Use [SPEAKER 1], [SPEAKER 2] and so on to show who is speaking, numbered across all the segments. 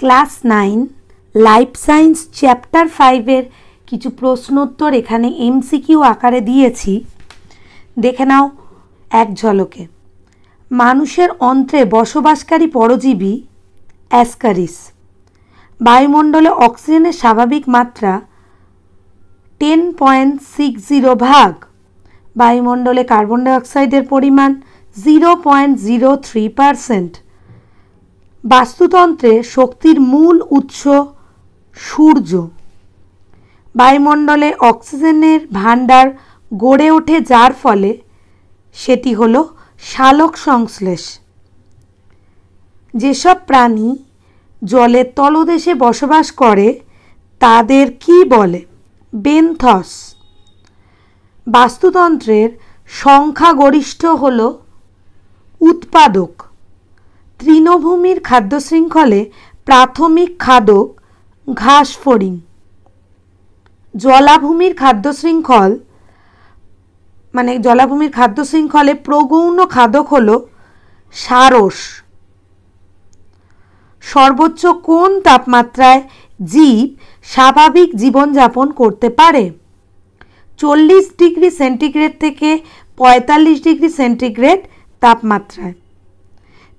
[SPEAKER 1] class nine life science chapter ফাইভের কিছু প্রশ্নোত্তর এখানে এমসিকিউ আকারে দিয়েছি দেখে নাও এক ঝলকে মানুষের অন্ত্রে বসবাসকারী পরজীবী অ্যাসকারিস বায়ুমণ্ডলে অক্সিজেনের স্বাভাবিক মাত্রা টেন পয়েন্ট সিক্স জিরো ভাগ বায়ুমণ্ডলে কার্বন ডাইঅক্সাইডের পরিমাণ zero point zero three percent বাস্তুতন্ত্রে শক্তির মূল উৎস সূর্য বায়ুমণ্ডলে অক্সিজেনের ভাণ্ডার গড়ে ওঠে যার ফলে সেটি হলো শালক সংশ্লেষ যেসব প্রাণী জলের তলদেশে বসবাস করে তাদের কি বলে বেনথস বাস্তুতন্ত্রের সংখ্যাগরিষ্ঠ হল উৎপাদক তৃণভূমির খাদ্য শৃঙ্খলে প্রাথমিক খাদক ঘাস ফড়িং জলাভূমির খাদ্য শৃঙ্খল মানে জলাভূমির খাদ্য শৃঙ্খলে প্রগৌণ খাদক হল সারস সর্বোচ্চ কোন তাপমাত্রায় জীব স্বাভাবিক জীবনযাপন করতে পারে চল্লিশ ডিগ্রি সেন্টিগ্রেড থেকে পঁয়তাল্লিশ ডিগ্রি সেন্টিগ্রেড তাপমাত্রায়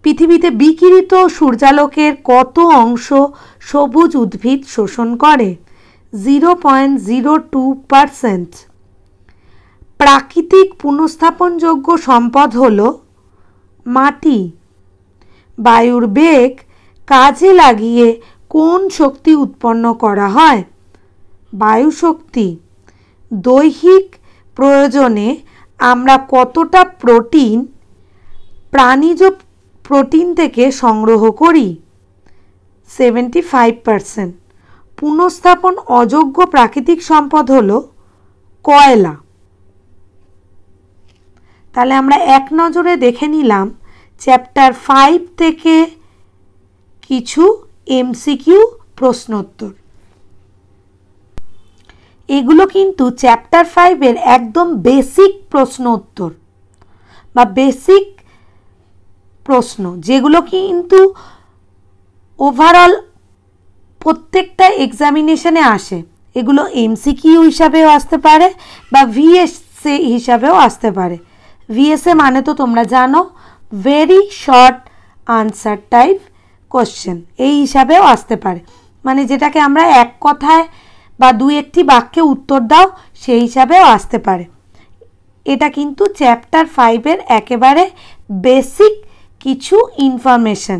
[SPEAKER 1] পৃথিবীতে বিকিরিত সূর্যালোকের কত অংশ সবুজ উদ্ভিদ শোষণ করে zero point zero two percent প্রাকৃতিক পুনঃস্থাপনযোগ্য সম্পদ হল মাটি বায়ুর বেগ কাজে লাগিয়ে কোন শক্তি উৎপন্ন করা হয় বায়ু শক্তি দৈহিক প্রয়োজনে আমরা কতটা প্রোটিন প্রাণীজ প্রোটিন থেকে সংগ্রহ করি সেভেন্টি ফাইভ পারসেন্ট পুনঃস্থাপন অযোগ্য প্রাকৃতিক সম্পদ হল কয়লা তাহলে আমরা এক নজরে দেখে নিলাম চ্যাপ্টার ফাইভ থেকে কিছু এমসিকিউ প্রশ্নোত্তর এগুলো কিন্তু চ্যাপ্টার ফাইভের একদম বেসিক প্রশ্নোত্তর বা বেসিক প্রশ্ন যেগুলো কিন্তু ওভারঅল প্রত্যেকটা এক্সামিনেশনে আসে এগুলো এমসিকিউ হিসাবেও আসতে পারে বা ভিএসএ হিসাবেও আসতে পারে ভিএসএ মানে তো তোমরা জানো very short answer type question এই হিসাবেও আসতে পারে মানে যেটাকে আমরা এক কথায় বা দু একটি বাক্যে উত্তর দাও সেই হিসাবেও আসতে পারে এটা কিন্তু চ্যাপ্টার ফাইভের একেবারে বেসিক কিছু ইনফরমেশন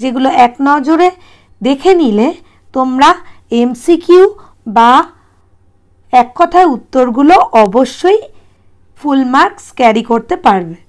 [SPEAKER 1] যেগুলো এক নজরে দেখে নিলে তোমরা এমসিকিউ বা এক কথায় উত্তরগুলো অবশ্যই ফুল মার্কস ক্যারি করতে পারবে